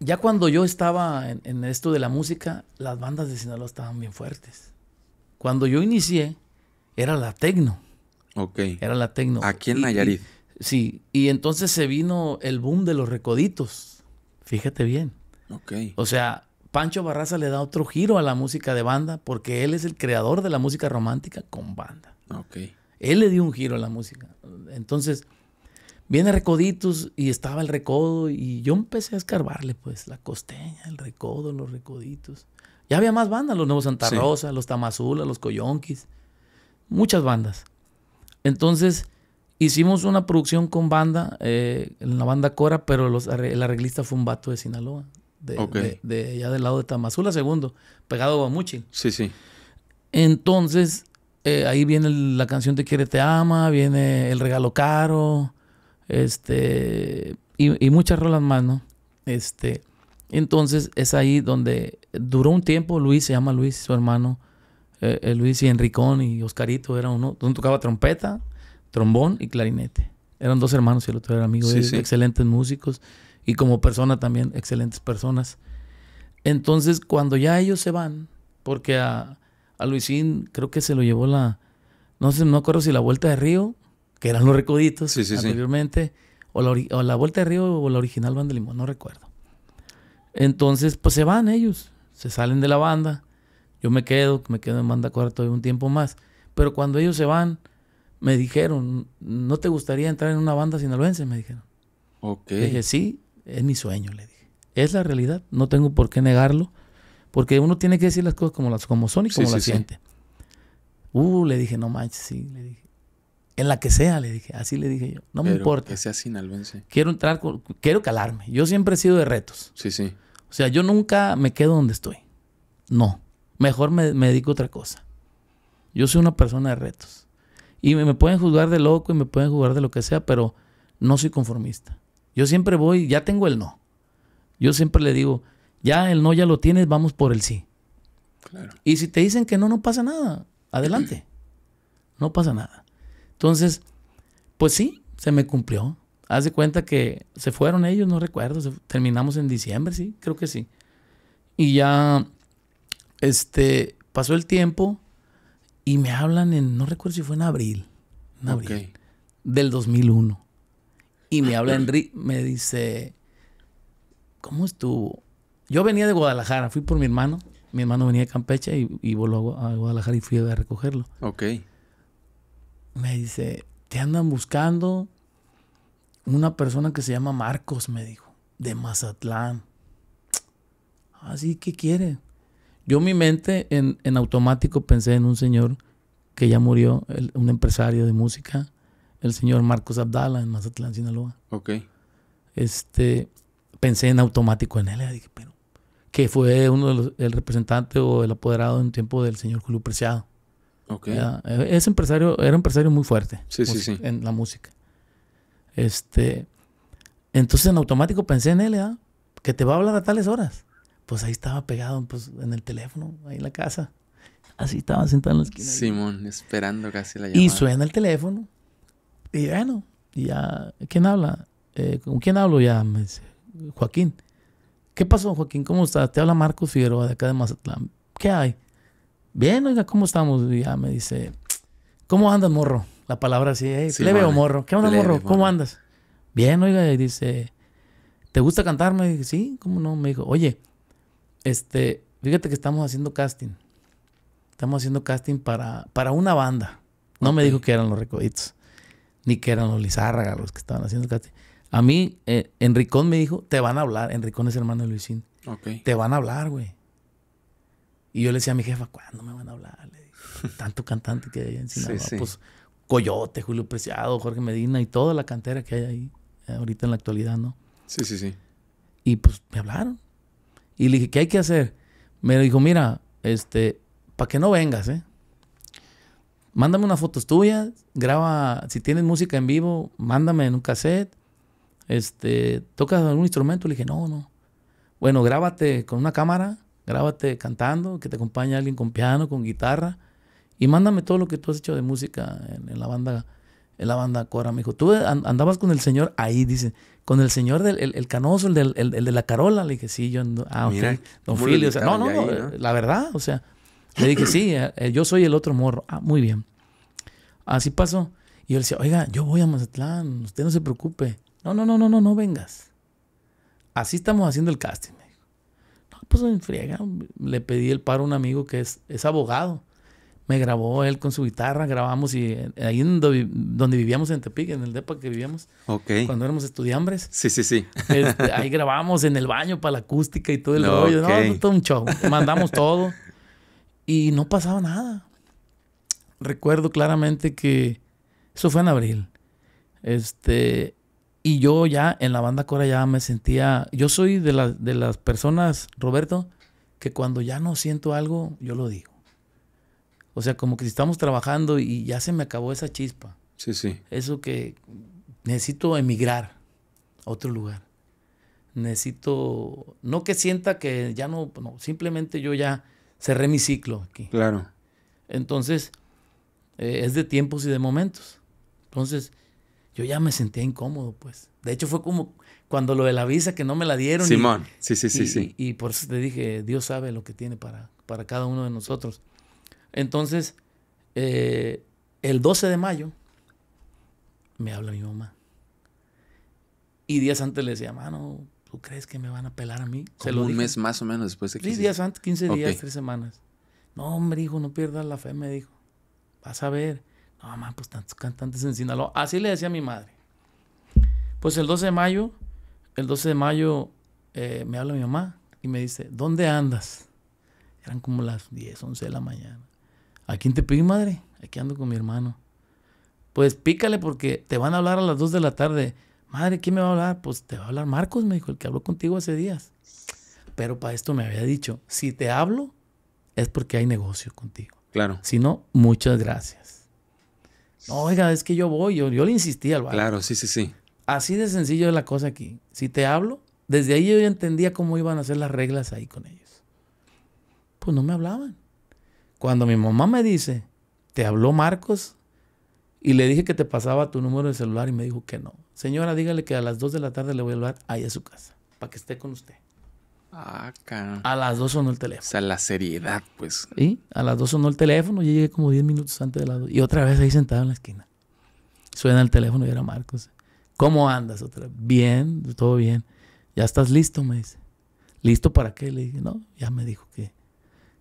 ya cuando yo estaba en, esto de la música, las bandas de Sinaloa estaban bien fuertes. Cuando yo inicié, era la tecno. Ok. Era la tecno. Aquí en Nayarit. sí, y entonces se vino el boom de los recoditos. Fíjate bien. Ok. O sea, Pancho Barraza le da otro giro a la música de banda porque él es el creador de la música romántica con banda. Ok. Él le dio un giro a la música. Entonces, viene Recoditos y estaba el recodo y yo empecé a escarbarle, pues, la costeña, el recodo, los recoditos. Ya había más bandas, los Nuevos Santa Rosa, los Tamazula, los Coyonquis, muchas bandas. Entonces, hicimos una producción con banda, eh, la banda Cora, pero el arreglista fue un vato de Sinaloa, de, allá del lado de Tamazula, segundo, pegado a Guamuchil. Sí, sí. Entonces, eh, ahí viene la canción Te quiere, te ama, viene El regalo caro, este, y, muchas rolas más, ¿no? Este, entonces es ahí donde duró un tiempo Luis, se llama Luis, su hermano, eh, eh, Luis y Enricón y Oscarito, era uno, donde tocaba trompeta, trombón y clarinete. Eran dos hermanos y el otro era amigo de excelentes músicos y como persona también, excelentes personas. Entonces, cuando ya ellos se van, porque a, Luisín creo que se lo llevó la, no sé, no acuerdo si la Vuelta de Río que eran los recoditos anteriormente, O, la o Vuelta de Río o la original Banda Limón, no recuerdo. Entonces, pues se van ellos, se salen de la banda. Yo me quedo, me quedo en banda cuarto un tiempo más. Pero cuando ellos se van, me dijeron, ¿no te gustaría entrar en una banda sinaloense? Me dijeron. Ok. Le dije, sí, es mi sueño, le dije. Es la realidad, no tengo por qué negarlo. Porque uno tiene que decir las cosas como, las, como son y como las siente. Uh, le dije, no manches, sí, le dije. En la que sea, le dije. Así le dije yo. No me importa. Que sea sinaloense. Quiero entrar, quiero calarme. Yo siempre he sido de retos. Sí, sí. O sea, yo nunca me quedo donde estoy. No. Mejor me, dedico a otra cosa. Yo soy una persona de retos. Y me, me, pueden juzgar de loco y me pueden juzgar de lo que sea, pero no soy conformista. Yo siempre voy, ya tengo el no. Yo siempre le digo, ya el no ya lo tienes, vamos por el sí. Claro. Y si te dicen que no, no pasa nada. Adelante. No pasa nada. Entonces, pues sí, se me cumplió. Haz de cuenta que se fueron ellos, no recuerdo. terminamos en diciembre, sí, creo que sí. Y ya, este, pasó el tiempo y me hablan en, no recuerdo si fue en abril, en abril del 2001. Y me habla Enrique, me dice, ¿cómo estuvo? Yo venía de Guadalajara, fui por mi hermano. Mi hermano venía de Campeche y, y voló a Guadalajara y fui a recogerlo. Ok me dice, te andan buscando una persona que se llama Marcos, me dijo, de Mazatlán. Así ah, que quiere. Yo mi mente en, automático pensé en un señor que ya murió, un empresario de música, el señor Marcos Abdala en Mazatlán, Sinaloa. Ok. Este, pensé en automático en él. pero, que fue uno de el representante o el apoderado en tiempo del señor Julio Preciado. Okay. E-, es empresario, era empresario muy fuerte. En la música. Este, entonces en automático pensé en él, ¿eh? que te va a hablar a tales horas. Pues ahí estaba pegado pues, en el teléfono, ahí en la casa. Así estaba sentado en la esquina. Simón, esperando casi la llamada. Y suena el teléfono. Y bueno, y ya, ¿quién habla? Eh, ¿Con quién hablo ya? Me dice, Joaquín. ¿Qué pasó, Joaquín? ¿Cómo estás? Te habla Marcos Figueroa de acá de Mazatlán. ¿Qué hay? Bien, oiga, ¿cómo estamos? ya me dice, ¿cómo andas, morro? La palabra así, eh, sí, o morro. ¿Qué onda, morro? ¿Cómo andas? Bien, oiga, y dice, ¿te gusta cantar? Me dice, sí, ¿cómo no? Me dijo, oye, este, fíjate que estamos haciendo casting. Estamos haciendo casting para, para una banda. No me dijo que eran los recoditos, ni que eran los Lizárraga los que estaban haciendo casting. A mí, eh, Enricón me dijo, te van a hablar. Enricón es hermano de Luisín. Okay. Te van a hablar, güey. Y yo le decía a mi jefa, ¿cuándo me van a hablar? Tanto cantante que hay en Pues Coyote, Julio Preciado, Jorge Medina y toda la cantera que hay ahí eh, ahorita en la actualidad, ¿no? Sí, sí, sí. Y pues me hablaron. Y le dije, ¿qué hay que hacer? Me dijo, mira, este, para que no vengas, ¿eh? Mándame unas fotos tuyas, graba, si tienes música en vivo, mándame en un cassette. Este, ¿tocas algún instrumento? Le dije, no, no. Bueno, grábate con una cámara grábate cantando, que te acompañe alguien con piano, con guitarra, y mándame todo lo que tú has hecho de música en, la banda, en la banda Cora. Me dijo, tú eh, andabas con el señor ahí, dice, con el señor del el, canoso, el, de la Carola. Le dije, sí, yo ando, ah, Mira, don Filio, o sea, no, eh, no, la verdad, o sea, le dije, sí, eh, yo soy el otro morro. Ah, muy bien. Así pasó. Y él decía, oiga, yo voy a Mazatlán, usted no se preocupe. No, no, no, no, no, no vengas. Así estamos haciendo el casting pues me friega, le pedí el paro a un amigo que es, abogado. Me grabó él con su guitarra, grabamos y eh, ahí donde, vivíamos en Tepic, en el DEPA que vivíamos, Ok. cuando éramos estudiantes Sí, sí, sí. Este, ahí grabamos en el baño para la acústica y todo el rollo. no, todo un show. Mandamos todo y no pasaba nada. Recuerdo claramente que eso fue en abril. Este, y yo ya en la banda Cora ya me sentía. Yo soy de, de las personas, Roberto, que cuando ya no siento algo, yo lo digo. O sea, como que estamos trabajando y ya se me acabó esa chispa. Sí, sí. Eso que necesito emigrar a otro lugar. Necesito. No que sienta que ya no. no simplemente yo ya cerré mi ciclo aquí. Claro. Entonces, eh, es de tiempos y de momentos. Entonces yo ya me sentía incómodo, pues. De hecho, fue como cuando lo de la visa que no me la dieron. Simón, sí, sí, sí, sí. Y, por eso te dije, Dios sabe lo que tiene para, para cada uno de nosotros. Entonces, eh, el 12 de mayo, me habla mi mamá. Y días antes le decía, mano, ¿tú crees que me van a pelar a mí? un mes más o menos después de que... Sí, días antes, 15 días, tres semanas. No, hombre, hijo, no pierdas la fe, me dijo. Vas a ver. No, mamá, pues tantos cantantes en Sinaloa. Así le decía a mi madre. Pues el 12 de mayo, el 12 de mayo eh, me habla mi mamá y me dice, ¿dónde andas? Eran como las 10, 11 de la mañana. ¿A quién te pedí, madre? Aquí ando con mi hermano. Pues pícale porque te van a hablar a las 2 de la tarde. Madre, ¿quién me va a hablar? Pues te va a hablar Marcos, me dijo, el que habló contigo hace días. Pero para esto me había dicho, si te hablo, es porque hay negocio contigo. Claro. Si no, muchas gracias. No, oiga, es que yo voy, yo, le insistí al vato. Claro, sí, sí, sí. Así de sencillo es la cosa aquí. Si te hablo, desde ahí yo entendía cómo iban a ser las reglas ahí con ellos. Pues no me hablaban. Cuando mi mamá me dice, ¿te habló Marcos? Y le dije que te pasaba tu número de celular y me dijo que no. Señora, dígale que a las 2 de la tarde le voy a hablar ahí a su casa, para que esté con usted. A las dos sonó el teléfono. O sea, la seriedad, pues. Y a las dos sonó el teléfono. Yo llegué como 10 minutos antes de las dos. Y otra vez ahí sentado en la esquina. Suena el teléfono y era Marcos. ¿Cómo andas? Otra Bien, todo bien. ¿Ya estás listo? Me dice. ¿Listo para qué? Le dije, no, ya me dijo que,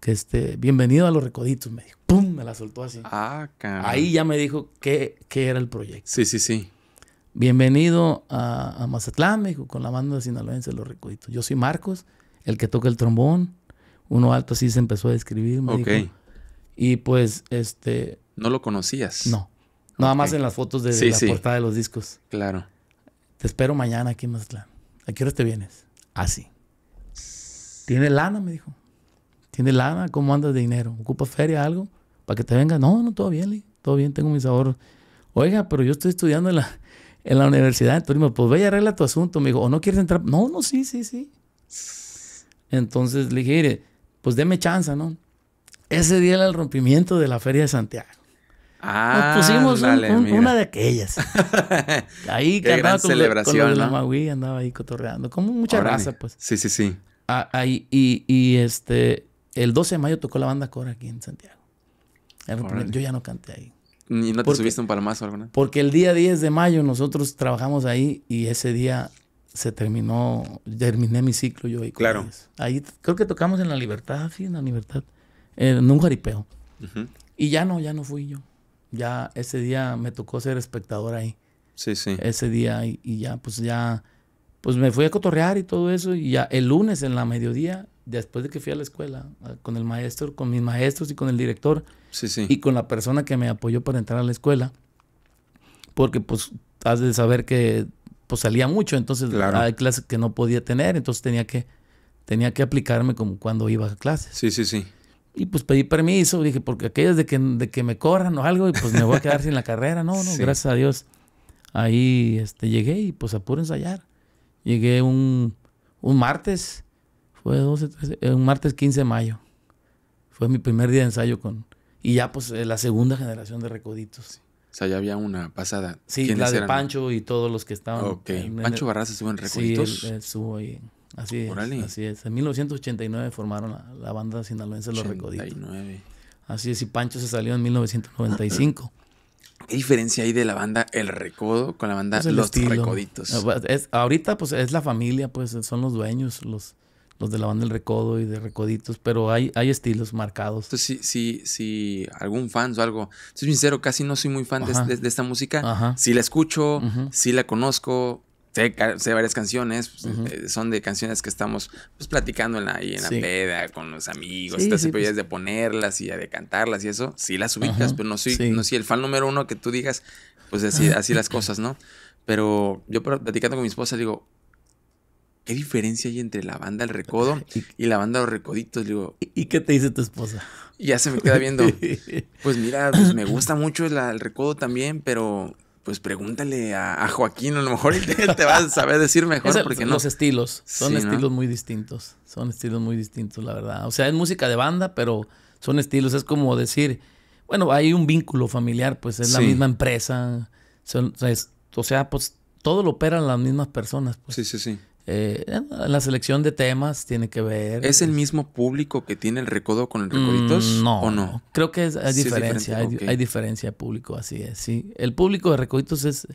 que este, bienvenido a los recoditos, me dijo. ¡Pum! Me la soltó así. Ah, cara. Ahí ya me dijo que qué era el proyecto. Sí, sí, sí. Bienvenido a, Mazatlán Mazatlán, dijo con la banda de sinaloense Los Recoditos. Yo soy Marcos, el que toca el trombón. Uno alto así se empezó a describir. Me Y pues, este... ¿No lo conocías? No. Nada más en las fotos de, la portada de los discos. Claro. Te espero mañana aquí en Mazatlán. ¿A qué hora te vienes? Así. Ah, sí. ¿Tiene lana? Me dijo. ¿Tiene lana? ¿Cómo andas de dinero? ¿Ocupa feria, algo? ¿Para que te venga? No, no, todo bien, Lee. Todo bien, tengo mis ahorros. Oiga, pero yo estoy estudiando en la, en la universidad, entonces me pues ve y arregla tu asunto. Me dijo, ¿o no quieres entrar? No, no, sí, sí, sí. Entonces le dije, pues deme chance, ¿no? Ese día era el rompimiento de la Feria de Santiago. Ah, Nos pusimos una de aquellas. ahí Qué cantaba celebración, de la andaba ahí cotorreando. Como mucha raza, pues. Sí, sí, sí. ahí, y, y, este, el 12 de mayo tocó la banda Cora aquí en Santiago. Yo ya no canté ahí. ¿Y no te porque, subiste un palmazo alguna? Porque el día 10 de mayo nosotros trabajamos ahí y ese día se terminó, terminé mi ciclo yo ahí. Con claro. Ahí creo que tocamos en La Libertad, sí, en La Libertad, en un jaripeo. Y ya no, ya no fui yo. Ya ese día me tocó ser espectador ahí. Sí, sí. Ese día y ya, pues ya, pues me fui a cotorrear y todo eso. Y ya el lunes en la mediodía después de que fui a la escuela, con el maestro, con mis maestros y con el director, y con la persona que me apoyó para entrar a la escuela, porque pues has de saber que pues salía mucho, entonces claro. hay clases que no podía tener, entonces tenía que, tenía que aplicarme como cuando iba a clases. Sí, sí, sí. Y pues pedí permiso, dije, porque aquellas de que, de que me corran o algo, y pues me voy a quedar sin la carrera, no, no, gracias a Dios. Ahí este, llegué y pues a puro ensayar. Llegué un, un martes, fue eh, un martes 15 de mayo. Fue mi primer día de ensayo con... Y ya pues eh, la segunda generación de recoditos. O sea, ya había una pasada. Sí, la de Pancho y todos los que estaban. Ok. Pancho Barraza estuvo en Recoditos. Sí, él, estuvo ahí. Así es, así es. En 1989 formaron la, banda sinaloense Los Recoditos. 89. Recoditos. Así es, y Pancho se salió en 1995. ¿Qué diferencia hay de la banda El Recodo con la banda Los Recoditos? ahorita pues es la familia, pues son los dueños, los, los de la banda El Recodo y de Recoditos, pero hay, hay estilos marcados. Entonces, pues si, si, si algún fan o algo, soy sincero, casi no soy muy fan de, este, esta música. Si la escucho, si la conozco, sé, sé varias canciones, pues, eh, son de canciones que estamos pues, platicando en la, ahí en la peda con los amigos, estas pues. de ponerlas y de cantarlas y eso, sí las ubicas, pero no soy, no soy el fan número uno que tú digas, pues así, así las cosas, ¿no? Pero yo platicando con mi esposa digo, ¿qué diferencia hay entre la banda El Recodo y la banda Los Recoditos? digo, ¿y qué te dice tu esposa? ya se me queda viendo. pues mira, pues me gusta mucho el Recodo también, pero pues pregúntale a, Joaquín, a lo mejor él te, va a saber decir mejor. porque los no. estilos, son estilos muy distintos, son estilos muy distintos, la verdad. O sea, es música de banda, pero son estilos, es como decir, bueno, hay un vínculo familiar, pues es la misma empresa, son, o sea, pues todo lo operan las mismas personas. Pues. Sí, sí, sí. Eh, eh, la selección de temas tiene que ver. ¿Es el mismo público que tiene el recodo con el Recoditos? Mm, no, ¿o no. Creo que es, hay diferencia. hay, diferencia de público, así es. Sí. El público de Recoditos es,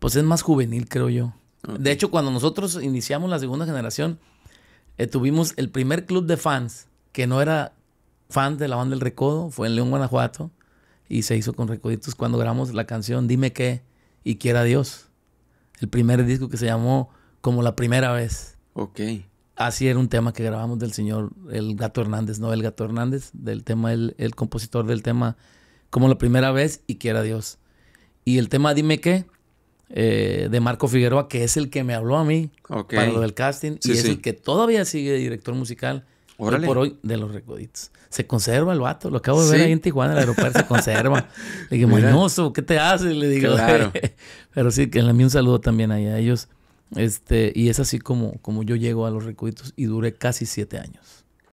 pues es más juvenil, creo yo. De hecho, cuando nosotros iniciamos la segunda generación, eh, tuvimos el primer club de fans que no era fan de la banda del Recodo, fue en León, Guanajuato, y se hizo con Recoditos cuando grabamos la canción Dime qué y quiera Dios. El primer disco que se llamó como la primera vez. Ok. Así era un tema que grabamos del señor El Gato Hernández, no El Gato Hernández, del tema, el, compositor del tema Como la primera vez y quiera Dios. Y el tema Dime qué, eh, de Marco Figueroa, que es el que me habló a mí para lo del casting y es el que todavía sigue director musical por hoy de Los Recoditos. Se conserva el vato, lo acabo de ver ahí en Tijuana, el aeropuerto, se conserva. Le dije, mañoso, ¿qué te hace? Le digo, claro. pero sí, que le envío un saludo también ahí a ellos. Este, y es así como, como yo llego a los recuitos y duré casi siete años.